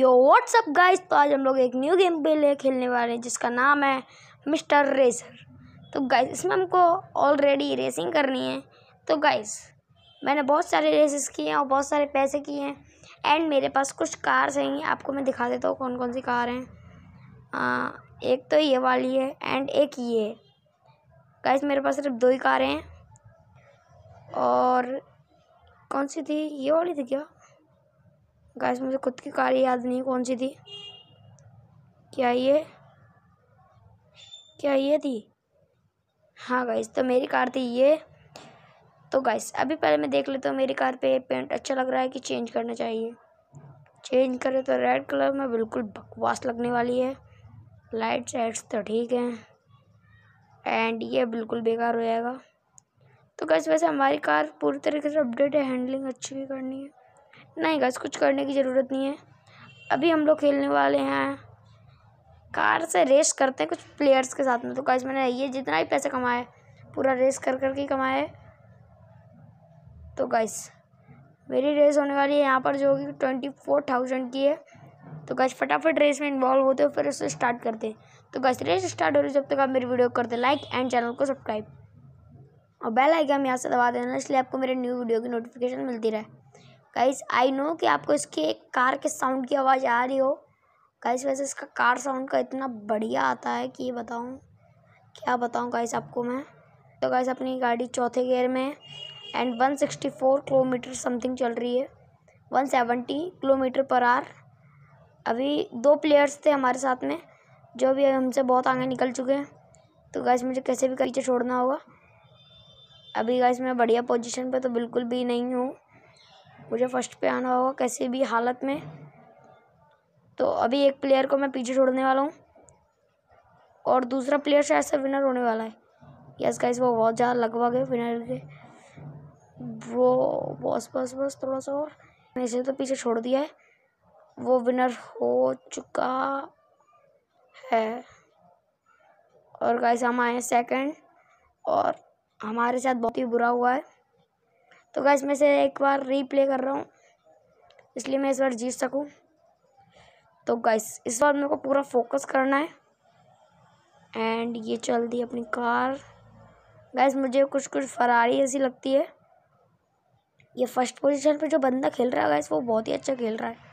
यो WhatsApp guys तो आज हम लोग एक न्यू गेम ले खेलने वाले हैं जिसका नाम है मिस्टर रेसर तो गाइस इसमें हमको ऑलरेडी रेसिंग करनी है तो गाइस मैंने बहुत सारे रेसेस किए हैं और बहुत सारे पैसे किए हैं एंड मेरे पास कुछ कार्स हैं आपको मैं दिखा देता हूँ कौन कौन सी कार हैं एक तो ये वाली है एंड एक ये है गाइस मेरे पास सिर्फ दो ही कारें हैं और कौन सी थी ये वाली थी क्या गैस मुझे खुद की कार याद नहीं कौन सी थी क्या ये क्या ये थी हाँ गाइस तो मेरी कार थी ये तो गाइस अभी पहले मैं देख लेता हूँ मेरी कार पे पेंट अच्छा लग रहा है कि चेंज करना चाहिए चेंज करें तो रेड कलर में बिल्कुल बकवास लगने वाली है लाइट साइड्स तो ठीक हैं एंड ये बिल्कुल बेकार हो जाएगा तो गैस वैसे हमारी कार पूरी तरीके से अपडेट है हैंडलिंग अच्छी भी करनी है नहीं गैस कुछ करने की ज़रूरत नहीं है अभी हम लोग खेलने वाले हैं कार से रेस करते हैं कुछ प्लेयर्स के साथ में तो गैस मैंने ये जितना ही पैसे कमाए पूरा रेस कर कर के कमाए तो गाइस मेरी रेस होने वाली है यहाँ पर जो होगी ट्वेंटी फोर थाउजेंड की है तो गाइस फटाफट रेस में इन्वॉल्व होते हो फिर उससे स्टार्ट करते हैं तो गाइस रेस स्टार्ट हो रही जब तक आप मेरी वीडियो करते लाइक एंड चैनल को सब्सक्राइब और बेल आइकन यहाँ से दबा देना इसलिए आपको मेरे न्यू वीडियो की नोटिफिकेशन मिलती रहे गाइस आई नो कि आपको इसके कार के साउंड की आवाज़ आ रही हो गाइस वैसे इसका कार साउंड का इतना बढ़िया आता है कि बताऊँ क्या बताऊँ गाइस आपको मैं तो गाइस अपनी गाड़ी चौथे गेयर में है एंड 164 किलोमीटर समथिंग चल रही है 170 किलोमीटर पर आर अभी दो प्लेयर्स थे हमारे साथ में जो भी हमसे बहुत आगे निकल चुके हैं तो गाइस मुझे कैसे भी पीछे छोड़ना होगा अभी गाइस मैं बढ़िया पोजीशन पे तो बिल्कुल भी नहीं हूँ मुझे फर्स्ट पे आना होगा कैसे भी हालत में तो अभी एक प्लेयर को मैं पीछे छोड़ने वाला हूँ और दूसरा प्लेयर शायद से विनर होने वाला है यस गाइस वो बहुत ज़्यादा लगवा गए विनर के वो बस बस बस थोड़ा सा और मैंने इसे तो पीछे छोड़ दिया है वो विनर हो चुका है और गाइस हम आए हैं सेकेंड और हमारे साथ बहुत ही बुरा हुआ है तो गैस मैं से एक बार रीप्ले कर रहा हूँ इसलिए मैं इस बार जीत सकूँ तो गैस इस बार मेरे को पूरा फोकस करना है एंड ये चल दी अपनी कार गैस मुझे कुछ कुछ फरारी ऐसी लगती है ये फर्स्ट पोजीशन पे जो बंदा खेल रहा है गैस वो बहुत ही अच्छा खेल रहा है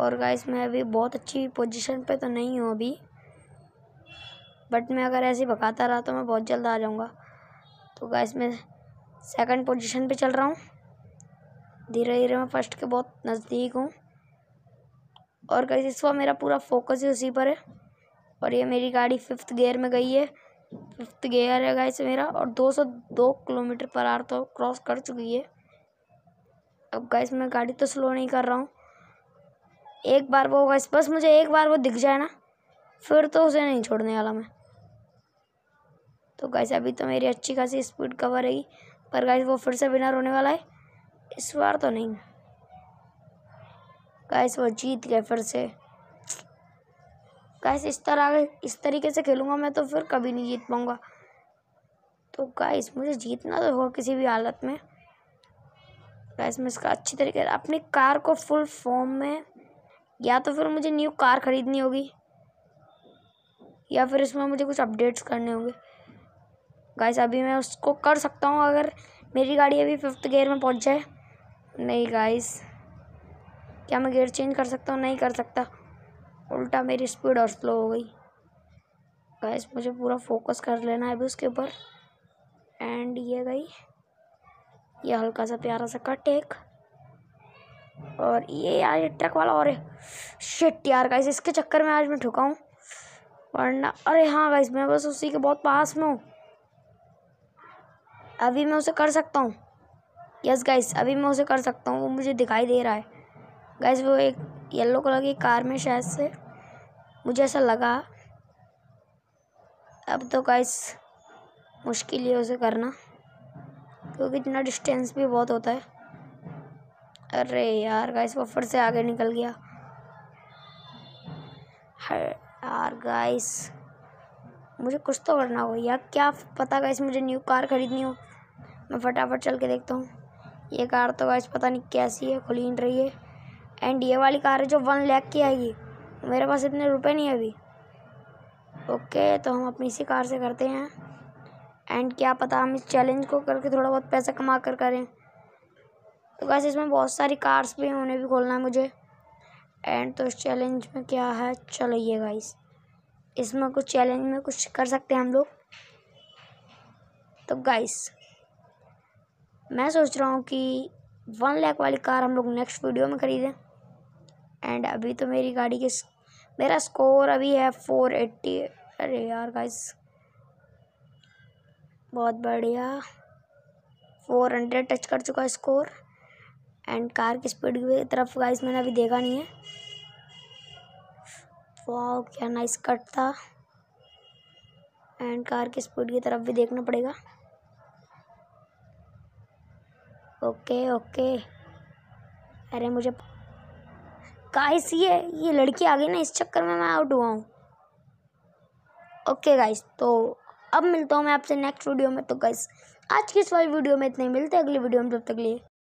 और गैस मैं अभी बहुत अच्छी पोजीशन पे तो नहीं हूँ अभी बट मैं अगर ऐसे ही भगाता रहा तो मैं बहुत जल्द आ जाऊँगा तो गैस मैं सेकंड पोजीशन पे चल रहा हूँ धीरे धीरे मैं फर्स्ट के बहुत नज़दीक हूँ और कहीं इस बार मेरा पूरा फोकस ही उसी पर है और ये मेरी गाड़ी फिफ्थ गियर में गई है फिफ्थ गियर है गाइस मेरा और 202 किलोमीटर पर आर तो क्रॉस कर चुकी है अब गाइस मैं गाड़ी तो स्लो नहीं कर रहा हूँ एक बार वो गाइस बस मुझे एक बार वो दिख जाए ना फिर तो उसे नहीं छोड़ने वाला मैं तो गाइस अभी तो मेरी अच्छी खासी स्पीड कवर है पर गाइस वो फिर से विनर होने वाला है इस बार तो नहीं गाइस वो जीत गए फिर से गाइस इस तरह इस तरीके से खेलूँगा मैं तो फिर कभी नहीं जीत पाऊँगा तो गाइस मुझे जीतना तो होगा किसी भी हालत में गाइस मैं इसका अच्छी तरीके से अपनी कार को फुल फॉर्म में या तो फिर मुझे न्यू कार ख़रीदनी होगी या फिर इसमें मुझे कुछ अपडेट्स करने होंगे गाइस अभी मैं उसको कर सकता हूँ अगर मेरी गाड़ी अभी फिफ्थ गेयर में पहुँच जाए नहीं गाइस क्या मैं गेयर चेंज कर सकता हूँ नहीं कर सकता उल्टा मेरी स्पीड और स्लो हो गई गाइस मुझे पूरा फोकस कर लेना है अभी उसके ऊपर एंड ये गई ये हल्का सा प्यारा सा कट एक और ये यार ये ट्रक वाला और शिट यार गाइस इसके चक्कर में आज मैं ठुका हूँ वरना अरे हाँ गाइस मैं बस उसी के बहुत पास में हूँ अभी मैं उसे कर सकता हूँ यस गाइस अभी मैं उसे कर सकता हूँ वो मुझे दिखाई दे रहा है गाइस वो एक येलो कलर की कार में शायद से मुझे ऐसा लगा अब तो गाइस मुश्किल ही उसे करना क्योंकि इतना डिस्टेंस भी बहुत होता है अरे यार गाइस वो फिर से आगे निकल गया यार गाइस मुझे कुछ तो करना होगा यार क्या पता गाइस मुझे न्यू कार ख़रीदनी हो मैं फटाफट चल के देखता हूँ ये कार तो वैसे पता नहीं कैसी है खुली रही है एंड ये वाली कार है जो वन लैख की आएगी मेरे पास इतने रुपए नहीं है अभी ओके तो हम अपनी इसी कार से करते हैं एंड क्या पता हम इस चैलेंज को करके थोड़ा बहुत पैसा कमा कर करें तो वैसे इसमें बहुत सारी कार्स भी हैं उन्हें भी खोलना है मुझे एंड तो इस चैलेंज में क्या है चलो ये गाइस इसमें कुछ चैलेंज में कुछ कर सकते हैं हम लोग तो गाइस मैं सोच रहा हूँ कि वन लैक वाली कार हम लोग नेक्स्ट वीडियो में ख़रीदें एंड अभी तो मेरी गाड़ी के मेरा स्कोर अभी है फोर एट्टी अरे यार गाइस बहुत बढ़िया फोर हंड्रेड टच कर चुका है स्कोर एंड कार की स्पीड की तरफ गाइस मैंने अभी देखा नहीं है वाह क्या नाइस कट था एंड कार की स्पीड की तरफ भी देखना पड़ेगा ओके ओके अरे मुझे गाइस ये ये लड़की आ गई ना इस चक्कर में मैं आउट हुआ हूँ ओके गाइस तो अब मिलता हूँ मैं आपसे नेक्स्ट वीडियो में तो गाइस आज की इस वाली वीडियो में इतने मिलते हैं अगली वीडियो में तब तक लिए